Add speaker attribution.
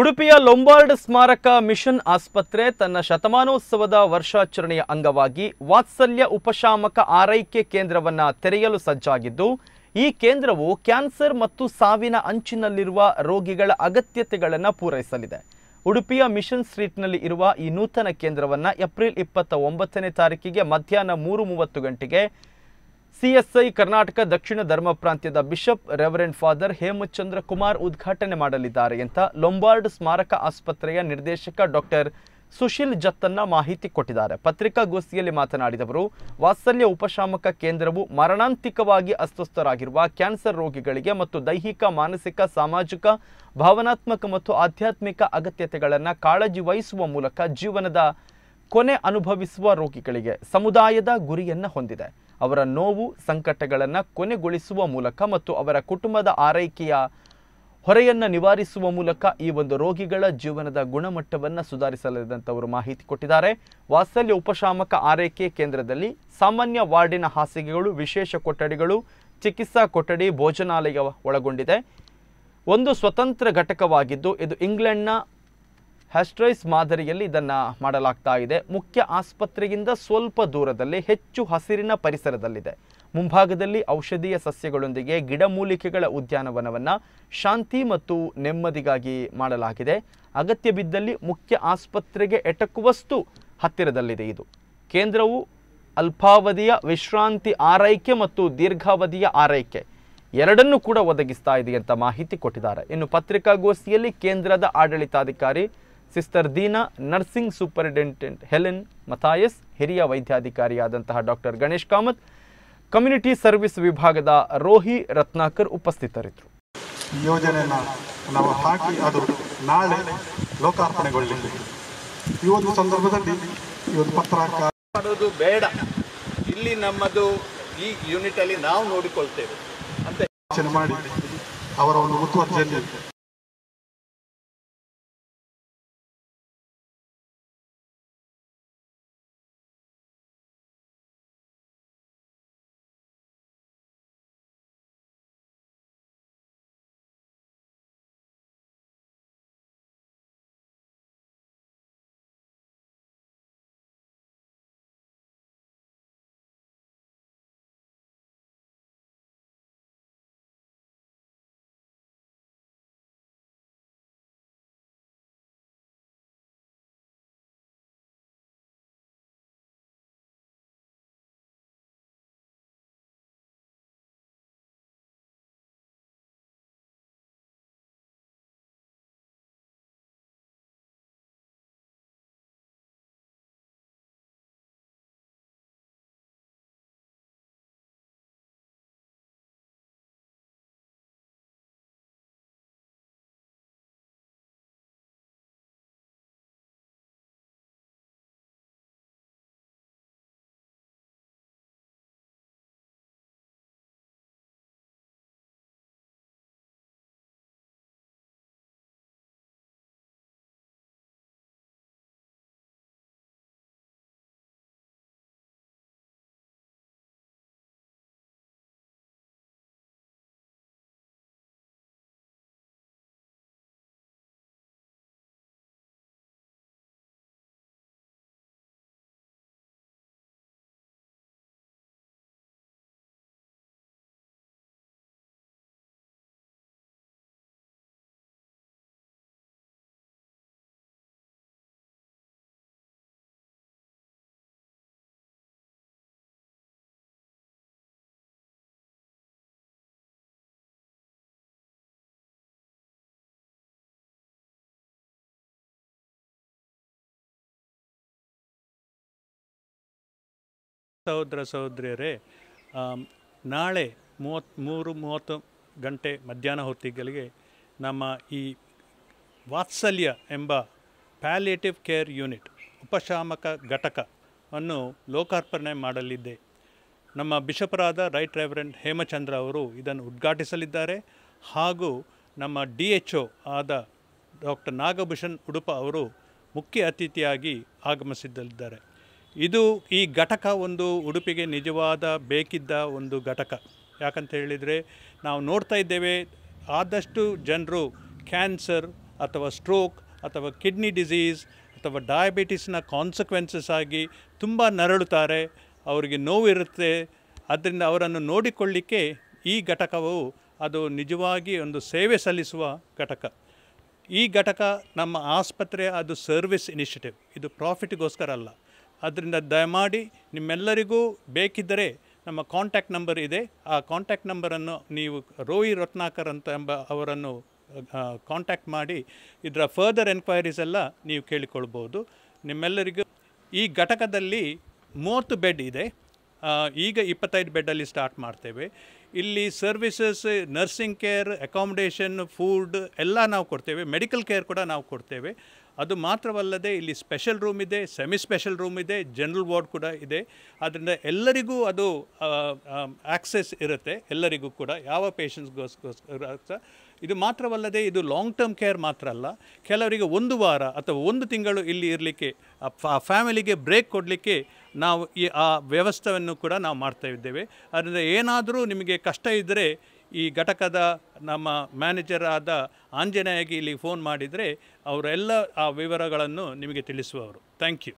Speaker 1: ಉಡುಪಿಯ ಲೊಂಬಾರ್ಡ್ ಸ್ಮಾರಕ ಮಿಷನ್ ಆಸ್ಪತ್ರೆ ತನ್ನ ಶತಮಾನೋತ್ಸವದ ವರ್ಷಾಚರಣೆಯ ಅಂಗವಾಗಿ ವಾತ್ಸಲ್ಯ ಉಪಶಾಮಕ ಆರೈಕೆ ಕೇಂದ್ರವನ್ನು ತೆರೆಯಲು ಸಜ್ಜಾಗಿದ್ದು ಈ ಕೇಂದ್ರವು ಕ್ಯಾನ್ಸರ್ ಮತ್ತು ಸಾವಿನ ಅಂಚಿನಲ್ಲಿರುವ ರೋಗಿಗಳ ಅಗತ್ಯತೆಗಳನ್ನು ಪೂರೈಸಲಿದೆ ಉಡುಪಿಯ ಮಿಷನ್ ಸ್ಟ್ರೀಟ್ನಲ್ಲಿ ಇರುವ ಈ ನೂತನ ಕೇಂದ್ರವನ್ನು ಏಪ್ರಿಲ್ ಇಪ್ಪತ್ತ ಒಂಬತ್ತನೇ ತಾರೀಕಿಗೆ ಮಧ್ಯಾಹ್ನ ಮೂರು ಮೂವತ್ತು ಗಂಟೆಗೆ ಸಿಎಸ್ಐ ಕರ್ನಾಟಕ ದಕ್ಷಿಣ ಧರ್ಮ ಪ್ರಾಂತ್ಯದ bishop reverend father Hemachandra Kumar ಉದ್ಘಾಟನೆ ಮಾಡಲಿದ್ದಾರೆ ಅಂತ ಲೊಂಬಾರ್ಡ್ ಸ್ಮಾರಕ ಆಸ್ಪತ್ರೆಯ ನಿರ್ದೇಶಕ ಡಾಕ್ಟರ್ ಸುಶೀಲ್ ಜತ್ತನ್ನ ಮಾಹಿತಿ ಕೊಟ್ಟಿದ್ದಾರೆ ಪತ್ರಿಕಾಗೋಷ್ಠಿಯಲ್ಲಿ ಮಾತನಾಡಿದವರು ವಾತ್ಸಲ್ಯ ಉಪಶಾಮಕ ಕೇಂದ್ರವು ಮರಣಾಂತಿಕವಾಗಿ ಅಸ್ವಸ್ಥರಾಗಿರುವ ಕ್ಯಾನ್ಸರ್ ರೋಗಿಗಳಿಗೆ ಮತ್ತು ದೈಹಿಕ ಮಾನಸಿಕ ಸಾಮಾಜಿಕ ಭಾವನಾತ್ಮಕ ಮತ್ತು ಆಧ್ಯಾತ್ಮಿಕ ಅಗತ್ಯತೆಗಳನ್ನು ಕಾಳಜಿ ವಹಿಸುವ ಮೂಲಕ ಜೀವನದ ಕೊನೆ ಅನುಭವಿಸುವ ರೋಗಿಗಳಿಗೆ ಸಮುದಾಯದ ಗುರಿಯನ್ನು ಹೊಂದಿದೆ ಅವರ ನೋವು ಸಂಕಟಗಳನ್ನು ಕೊನೆಗೊಳಿಸುವ ಮೂಲಕ ಮತ್ತು ಅವರ ಕುಟುಂಬದ ಆರೈಕೆಯ ಹೊರೆಯನ್ನು ನಿವಾರಿಸುವ ಮೂಲಕ ಈ ಒಂದು ರೋಗಿಗಳ ಜೀವನದ ಗುಣಮಟ್ಟವನ್ನು ಸುಧಾರಿಸಲಿದಂಥವರು ಮಾಹಿತಿ ಕೊಟ್ಟಿದ್ದಾರೆ ವಾತ್ಸಲ್ಯ ಉಪಶಾಮಕ ಆರೈಕೆ ಕೇಂದ್ರದಲ್ಲಿ ಸಾಮಾನ್ಯ ವಾರ್ಡಿನ ಹಾಸಿಗೆಗಳು ವಿಶೇಷ ಕೊಠಡಿಗಳು ಚಿಕಿತ್ಸಾ ಕೊಠಡಿ ಭೋಜನಾಲಯ ಒಳಗೊಂಡಿದೆ ಒಂದು ಸ್ವತಂತ್ರ ಘಟಕವಾಗಿದ್ದು ಇದು ಇಂಗ್ಲೆಂಡ್ನ ಹಸ್ಟ್ರೈಸ್ ಮಾದರಿಯಲ್ಲಿ ಇದನ್ನು ಮಾಡಲಾಗ್ತಾ ಇದೆ ಮುಖ್ಯ ಆಸ್ಪತ್ರೆಯಿಂದ ಸ್ವಲ್ಪ ದೂರದಲ್ಲಿ ಹೆಚ್ಚು ಹಸಿರಿನ ಪರಿಸರದಲ್ಲಿದೆ ಮುಂಭಾಗದಲ್ಲಿ ಔಷಧೀಯ ಸಸ್ಯಗಳೊಂದಿಗೆ ಗಿಡಮೂಲಿಕೆಗಳ ಉದ್ಯಾನವನವನ್ನು ಶಾಂತಿ ಮತ್ತು ನೆಮ್ಮದಿಗಾಗಿ ಮಾಡಲಾಗಿದೆ ಅಗತ್ಯ ಬಿದ್ದಲ್ಲಿ ಮುಖ್ಯ ಆಸ್ಪತ್ರೆಗೆ ಎಟಕುವಷ್ಟು ಹತ್ತಿರದಲ್ಲಿದೆ ಇದು ಕೇಂದ್ರವು ಅಲ್ಪಾವಧಿಯ ವಿಶ್ರಾಂತಿ ಆರೈಕೆ ಮತ್ತು ದೀರ್ಘಾವಧಿಯ ಆರೈಕೆ ಎರಡನ್ನೂ ಕೂಡ ಒದಗಿಸ್ತಾ ಇದೆ ಅಂತ ಮಾಹಿತಿ ಕೊಟ್ಟಿದ್ದಾರೆ ಇನ್ನು ಪತ್ರಿಕಾಗೋಷ್ಠಿಯಲ್ಲಿ ಕೇಂದ್ರದ ಆಡಳಿತಾಧಿಕಾರಿ ಸಿಸ್ಟರ್ ದೀನಾ ನರ್ಸಿಂಗ್ ಸೂಪರಿಂಟೆಂಡೆಂಟ್ ಹೆಲೆನ್ ಮಥಾಯಸ್ ಹಿರಿಯ ವೈದ್ಯಾಧಿಕಾರಿಯಾದಂತಹ doctor Ganesh Kamath community service ವಿಭಾಗದ ರೋಹಿ ರತ್ನಾಕರ್ ಉಪಸ್ಥಿತರಿದ್ದರು
Speaker 2: ಯೋಜನೆಯನ್ನು ನಾವು ಹಾಕಿ ಅದು ನಾಳೆ ಲೋಕಾರ್ಪಣೆಗೊಳ್ಳಲಿದೆ ಈ ಒಂದು ಸಂದರ್ಭದಲ್ಲಿ ಪತ್ರಕಾರ ಮಾಡೋದು ಬೇಡ ಇಲ್ಲಿ ನಮ್ಮದು ಈ ಯೂನಿಟ್ ಅಲ್ಲಿ ನಾವು ನೋಡಿಕೊಳ್ತೇವೆ
Speaker 1: ಅಂತ ಯೋಚನೆ ಮಾಡಿ ಅವರ ಒಂದು ಮುತುವರ್ಜಿಯಲ್ಲಿ ಸಹೋದರ ಸಹೋದರಿಯರೇ ನಾಳೆ ಮೂವತ್
Speaker 2: ಮೂರು ಮೂವತ್ತು ಗಂಟೆ ಮಧ್ಯಾಹ್ನ ಹೊತ್ತಿಗಳಿಗೆ ನಮ್ಮ ಈ ವಾತ್ಸಲ್ಯ ಎಂಬ ಪ್ಯಾಲಿಯೇಟಿವ್ ಕೇರ್ ಯೂನಿಟ್ ಉಪಶಾಮಕ ಘಟಕವನ್ನು ಲೋಕಾರ್ಪಣೆ ಮಾಡಲಿದ್ದೆ ನಮ್ಮ ಬಿಷಪರಾದ ರೈಟ್ ರೆವರೆಂಡ್ ಹೇಮಚಂದ್ರ ಅವರು ಇದನ್ನು ಉದ್ಘಾಟಿಸಲಿದ್ದಾರೆ ಹಾಗೂ ನಮ್ಮ ಡಿ ಎಚ್ ಒ ಆದ ಡಾಕ್ಟರ್ ನಾಗಭೂಷಣ್ ಉಡುಪ ಅವರು ಮುಖ್ಯ ಅತಿಥಿಯಾಗಿ ಆಗಮಿಸಿದ್ದಲಿದ್ದಾರೆ ಇದು ಈ ಘಟಕ ಒಂದು ಉಡುಪಿಗೆ ನಿಜವಾದ ಬೇಕಿದ್ದ ಒಂದು ಘಟಕ ಯಾಕಂತ ಹೇಳಿದರೆ ನಾವು ನೋಡ್ತಾ ಇದ್ದೇವೆ ಆದಷ್ಟು ಜನರು ಕ್ಯಾನ್ಸರ್ ಅಥವಾ ಸ್ಟ್ರೋಕ್ ಅಥವಾ ಕಿಡ್ನಿ ಡಿಸೀಸ್ ಅಥವಾ ಡಯಾಬಿಟಿಸ್ನ ಕಾನ್ಸಿಕ್ವೆನ್ಸಸ್ ಆಗಿ ತುಂಬ ನರಳುತ್ತಾರೆ ಅವರಿಗೆ ನೋವಿರುತ್ತೆ ಅದರಿಂದ ಅವರನ್ನು ನೋಡಿಕೊಳ್ಳಿಕ್ಕೆ ಈ ಘಟಕವು ಅದು ನಿಜವಾಗಿ ಒಂದು ಸೇವೆ ಸಲ್ಲಿಸುವ ಘಟಕ ಈ ಘಟಕ ನಮ್ಮ ಆಸ್ಪತ್ರೆ ಅದು ಸರ್ವಿಸ್ ಇನಿಷಿಯೇಟಿವ್ ಇದು ಪ್ರಾಫಿಟ್ಗೋಸ್ಕರ ಅಲ್ಲ ಅದರಿಂದ ದಯಮಾಡಿ ನಿಮ್ಮೆಲ್ಲರಿಗೂ ಬೇಕಿದ್ದರೆ ನಮ್ಮ ಕಾಂಟ್ಯಾಕ್ಟ್ ನಂಬರ್ ಇದೆ ಆ ಕಾಂಟ್ಯಾಕ್ಟ್ ನಂಬರನ್ನು ನೀವು ರೋಹಿ ರತ್ನಾಕರ್ ಅಂತ ಎಂಬ ಅವರನ್ನು ಕಾಂಟ್ಯಾಕ್ಟ್ ಮಾಡಿ ಇದರ ಫರ್ದರ್ ಎನ್ಕ್ವೈರೀಸ್ ಎಲ್ಲ ನೀವು ಕೇಳಿಕೊಳ್ಬೋದು ನಿಮ್ಮೆಲ್ಲರಿಗೂ ಈ ಘಟಕದಲ್ಲಿ ಮೂವತ್ತು ಬೆಡ್ ಇದೆ ಈಗ ಇಪ್ಪತ್ತೈದು ಬೆಡ್ಡಲ್ಲಿ ಸ್ಟಾರ್ಟ್ ಮಾಡ್ತೇವೆ ಇಲ್ಲಿ services nursing care accommodation food ಎಲ್ಲ ನಾವು ಕೊಡ್ತೇವೆ ಮೆಡಿಕಲ್ ಕೇರ್ ಕೂಡ ನಾವು ಕೊಡ್ತೇವೆ ಅದು ಮಾತ್ರವಲ್ಲದೆ ಇಲ್ಲಿ ಸ್ಪೆಷಲ್ ರೂಮ್ ಇದೆ ಸೆಮಿ ಸ್ಪೆಷಲ್ ರೂಮ್ ಇದೆ ಜನರಲ್ ವಾರ್ಡ್ ಕೂಡ ಇದೆ ಆದ್ದರಿಂದ ಎಲ್ಲರಿಗೂ ಅದು ಆಕ್ಸೆಸ್ ಇರುತ್ತೆ ಎಲ್ಲರಿಗೂ ಕೂಡ ಯಾವ ಪೇಷಂಟ್ಸ್ಗೋಸ್ಕರ ಇದು ಮಾತ್ರವಲ್ಲದೆ ಇದು ಲಾಂಗ್ ಟರ್ಮ್ ಕೇರ್ ಮಾತ್ರ ಅಲ್ಲ ಕೆಲವರಿಗೆ ಒಂದು ವಾರ ಅಥವಾ ಒಂದು ತಿಂಗಳು ಇಲ್ಲಿ ಇರಲಿಕ್ಕೆ ಆ ಫ್ಯಾಮಿಲಿಗೆ ಬ್ರೇಕ್ ಕೊಡಲಿಕ್ಕೆ ನಾವು ಈ ಆ ವ್ಯವಸ್ಥೆಯನ್ನು ಕೂಡ ನಾವು ಮಾಡ್ತಾ ಇದ್ದೇವೆ ಅದರಿಂದ ಏನಾದರೂ ನಿಮಗೆ ಕಷ್ಟ ಇದ್ದರೆ ಈ ಘಟಕದ ನಮ್ಮ ಮ್ಯಾನೇಜರ್ ಆದ ಆಂಜನೇಯಗೆ ಇಲ್ಲಿ ಫೋನ್ ಮಾಡಿದರೆ ಅವರೆಲ್ಲ ಆ ವಿವರಗಳನ್ನು ನಿಮಗೆ ತಿಳಿಸುವವರು ಥ್ಯಾಂಕ್ ಯು